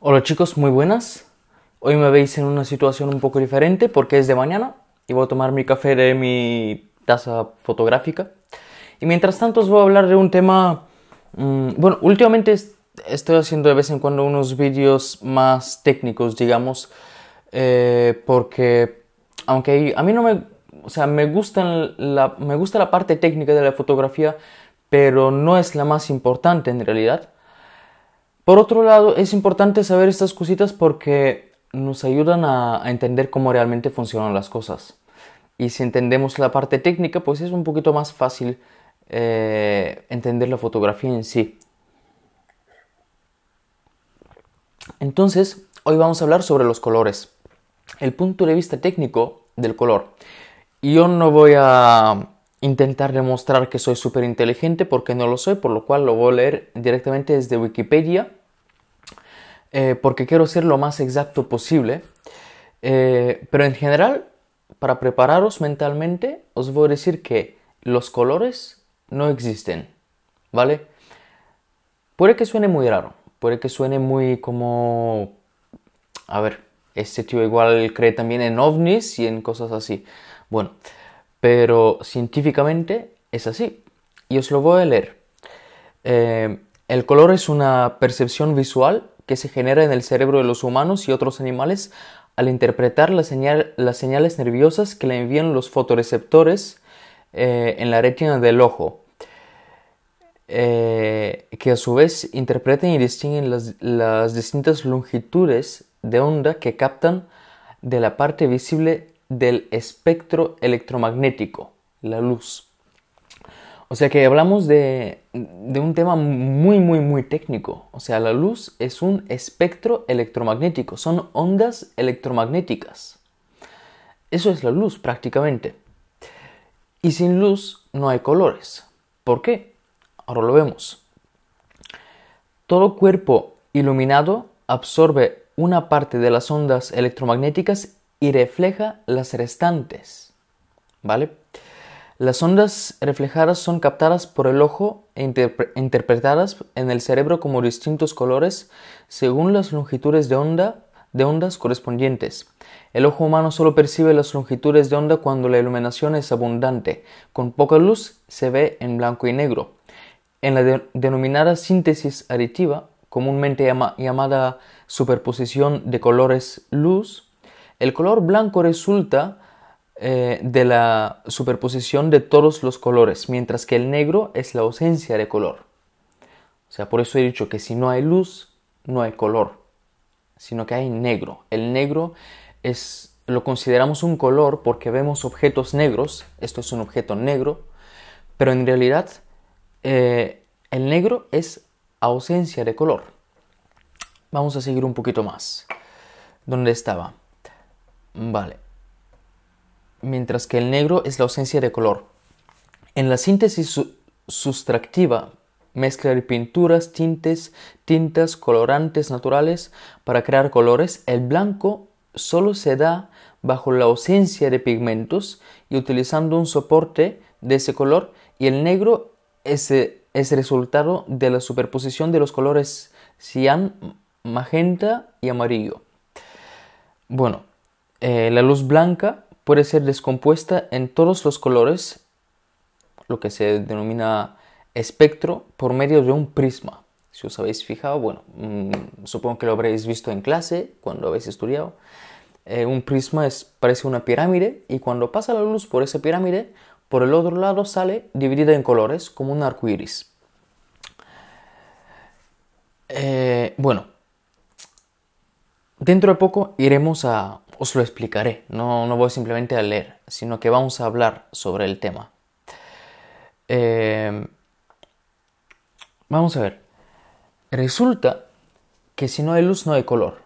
Hola chicos, muy buenas. Hoy me veis en una situación un poco diferente porque es de mañana y voy a tomar mi café de mi taza fotográfica. Y mientras tanto os voy a hablar de un tema... Mm, bueno, últimamente estoy haciendo de vez en cuando unos vídeos más técnicos, digamos, eh, porque aunque a mí no me... O sea, me, gustan la, me gusta la parte técnica de la fotografía, pero no es la más importante en realidad. Por otro lado, es importante saber estas cositas porque nos ayudan a, entender cómo realmente funcionan las cosas. Y si entendemos la parte técnica, pues es un poquito más fácil eh, entender la fotografía en sí. Entonces, hoy vamos a hablar sobre los colores, el punto de vista técnico del color. Y yo no voy a intentar demostrar que soy súper inteligente porque no lo soy, por lo cual lo voy a leer directamente desde Wikipedia eh, porque quiero ser lo más exacto posible. Eh, pero en general, para prepararos mentalmente, os voy a decir que los colores no existen, ¿vale? Puede que suene muy raro, puede que suene muy como... A ver, este tío igual cree también en ovnis y en cosas así. Bueno, pero científicamente es así. Y os lo voy a leer. Eh, el color es una percepción visual que se genera en el cerebro de los humanos y otros animales al interpretar las señales nerviosas que le envían los fotoreceptores eh, en la retina del ojo, eh, que a su vez interpreten y distinguen las distintas longitudes de onda que captan de la parte visible del espectro electromagnético, la luz. O sea que hablamos de, un tema muy, muy, muy técnico. O sea, la luz es un espectro electromagnético, son ondas electromagnéticas. Eso es la luz prácticamente. Y sin luz no hay colores. ¿Por qué? Ahora lo vemos. Todo cuerpo iluminado absorbe una parte de las ondas electromagnéticas y refleja las restantes. ¿Vale? Las ondas reflejadas son captadas por el ojo e interpretadas en el cerebro como distintos colores según las longitudes de onda de ondas correspondientes. El ojo humano solo percibe las longitudes de onda cuando la iluminación es abundante. Con poca luz se ve en blanco y negro. En la denominada síntesis aditiva, comúnmente llamada superposición de colores luz, el color blanco resulta eh, de la superposición de todos los colores, mientras que el negro es la ausencia de color. O sea, por eso he dicho que si no hay luz, no hay color, sino que hay negro. El negro es lo consideramos un color porque vemos objetos negros, esto es un objeto negro, pero en realidad eh, el negro es ausencia de color. Vamos a seguir un poquito más. ¿Dónde estaba? Vale mientras que el negro es la ausencia de color. En la síntesis sustractiva, mezcla de pinturas, tintes, tintas, colorantes naturales para crear colores, el blanco solo se da bajo la ausencia de pigmentos y utilizando un soporte de ese color y el negro es, el resultado de la superposición de los colores cian, magenta y amarillo. Bueno, eh, la luz blanca puede ser descompuesta en todos los colores, lo que se denomina espectro, por medio de un prisma. Si os habéis fijado, bueno, mm, supongo que lo habréis visto en clase cuando habéis estudiado. Eh, un prisma es, parece una pirámide y cuando pasa la luz por esa pirámide, por el otro lado sale dividida en colores como un arco iris. Eh, bueno, dentro de poco iremos a os lo explicaré, no, no voy simplemente a leer, sino que vamos a hablar sobre el tema. Em, vamos a ver. Resulta que si no hay luz no hay color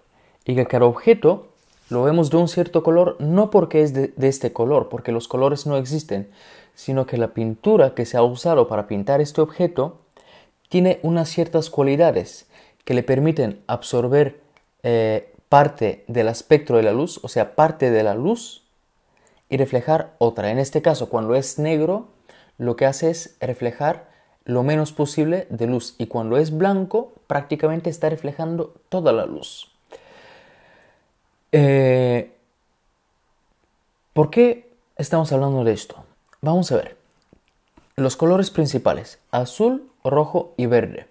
y que cada objeto lo vemos de un cierto color no porque es de, este color, porque los colores no existen, sino que la pintura que se ha usado para pintar este objeto tiene unas ciertas cualidades que le permiten absorber eh, parte del espectro de la luz, o sea, parte de la luz, y reflejar otra. En este caso, cuando es negro, lo que hace es reflejar lo menos posible de luz. Y cuando es blanco, prácticamente está reflejando toda la luz. Eh, ¿Por qué estamos hablando de esto? Vamos a ver. Los colores principales, azul, rojo y verde.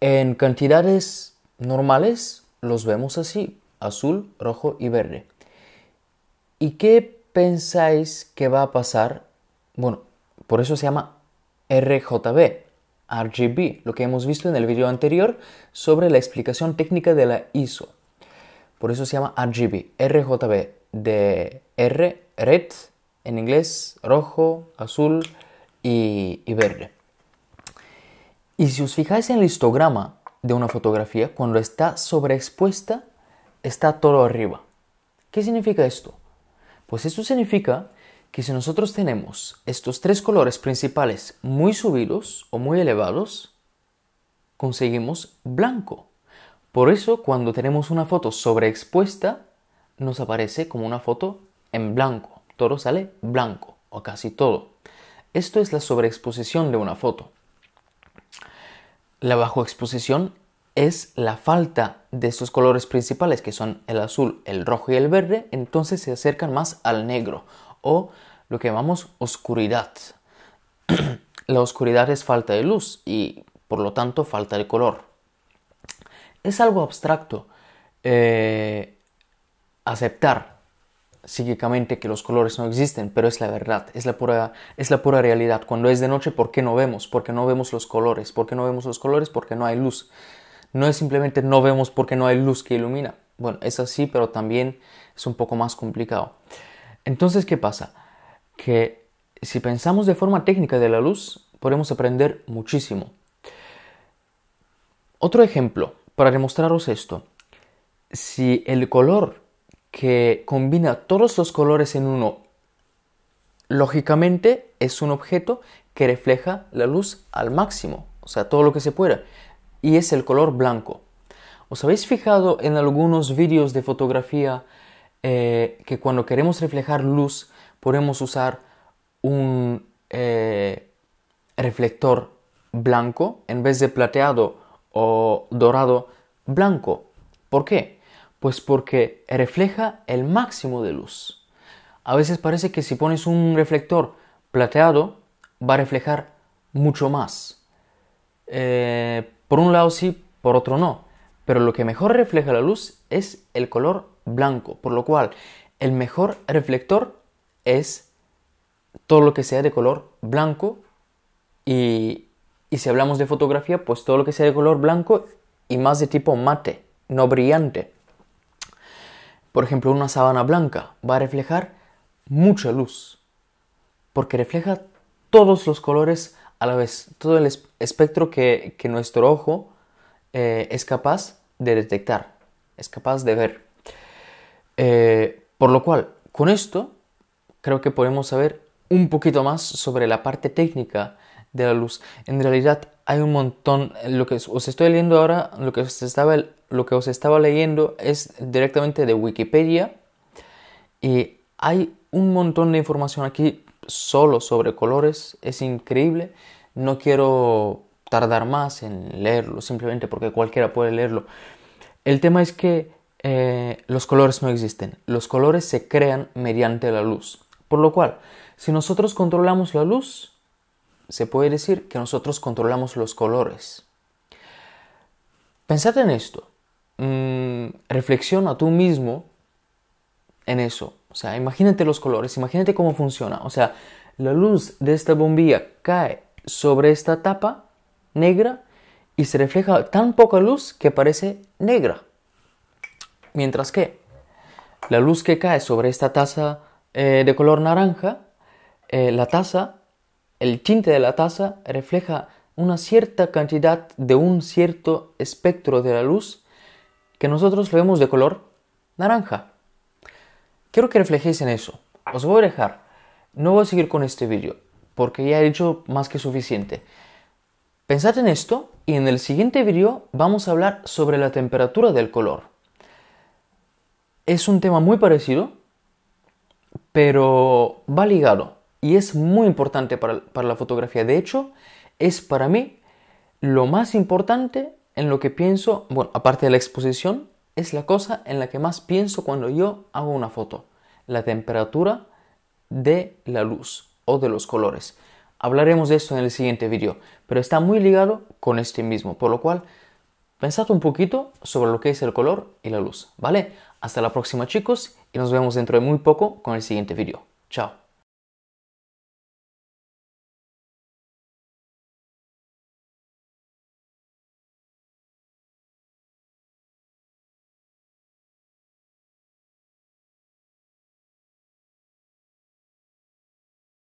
En cantidades normales, los vemos así, azul, rojo y verde. ¿Y qué pensáis que va a pasar? Bueno, por eso se llama RJB, RGB, lo que hemos visto en el vídeo anterior sobre la explicación técnica de la ISO. Por eso se llama RGB, RJB, de R, red, en inglés, rojo, azul y, y verde. Y si os fijáis en el histograma, de una fotografía, cuando está sobreexpuesta, está todo arriba. ¿Qué significa esto? Pues esto significa que si nosotros tenemos estos tres colores principales muy subidos o muy elevados, conseguimos blanco. Por eso cuando tenemos una foto sobreexpuesta, nos aparece como una foto en blanco. Todo sale blanco, o casi todo. Esto es la sobreexposición de una foto. La bajo exposición es la falta de estos colores principales que son el azul, el rojo y el verde, entonces se acercan más al negro o lo que llamamos oscuridad. la oscuridad es falta de luz y por lo tanto falta de color. Es algo abstracto eh, aceptar psíquicamente que los colores no existen, pero es la verdad, es la pura, es la pura realidad. Cuando es de noche, ¿por qué no vemos? Porque no vemos los colores. ¿Por qué no vemos los colores? Porque no hay luz. No es simplemente no vemos porque no hay luz que ilumina. Bueno, es así, pero también es un poco más complicado. Entonces, ¿qué pasa? Que si pensamos de forma técnica de la luz, podemos aprender muchísimo. Otro ejemplo para demostraros esto. Si el color que combina todos los colores en uno. Lógicamente es un objeto que refleja la luz al máximo, o sea, todo lo que se pueda, y es el color blanco. ¿Os habéis fijado en algunos vídeos de fotografía eh, que cuando queremos reflejar luz podemos usar un eh, reflector blanco en vez de plateado o dorado blanco? ¿Por qué? Pues porque refleja el máximo de luz. A veces parece que si pones un reflector plateado, va a reflejar mucho más. Eh, por un lado sí, por otro no. Pero lo que mejor refleja la luz es el color blanco, por lo cual el mejor reflector es todo lo que sea de color blanco y, si hablamos de fotografía, pues todo lo que sea de color blanco y más de tipo mate, no brillante. Por ejemplo, una sábana blanca va a reflejar mucha luz, porque refleja todos los colores a la vez, todo el espectro que, nuestro ojo eh, es capaz de detectar, es capaz de ver. Eh, por lo cual, con esto creo que podemos saber un poquito más sobre la parte técnica de la luz. En realidad hay un montón, eh, lo que os estoy leyendo ahora, lo que os estaba, lo que os estaba leyendo es directamente de Wikipedia y hay un montón de información aquí solo sobre colores, es increíble, no quiero tardar más en leerlo, simplemente porque cualquiera puede leerlo. El tema es que eh, los colores no existen, los colores se crean mediante la luz, por lo cual, si nosotros controlamos la luz, se puede decir que nosotros controlamos los colores. Pensate en esto. Mm, reflexiona tú mismo en eso. O sea, imagínate los colores, imagínate cómo funciona. O sea, la luz de esta bombilla cae sobre esta tapa negra y se refleja tan poca luz que parece negra. Mientras que la luz que cae sobre esta taza eh, de color naranja, eh, la taza el tinte de la taza refleja una cierta cantidad de un cierto espectro de la luz que nosotros vemos de color naranja. Quiero que reflejéis en eso. Os voy a dejar. No voy a seguir con este vídeo porque ya he dicho más que suficiente. Pensad en esto y en el siguiente vídeo vamos a hablar sobre la temperatura del color. Es un tema muy parecido, pero va ligado y es muy importante para, la fotografía. De hecho, es para mí lo más importante en lo que pienso, bueno, aparte de la exposición, es la cosa en la que más pienso cuando yo hago una foto, la temperatura de la luz o de los colores. Hablaremos de esto en el siguiente vídeo, pero está muy ligado con este mismo, por lo cual pensad un poquito sobre lo que es el color y la luz, ¿vale? Hasta la próxima chicos y nos vemos dentro de muy poco con el siguiente vídeo. Chao.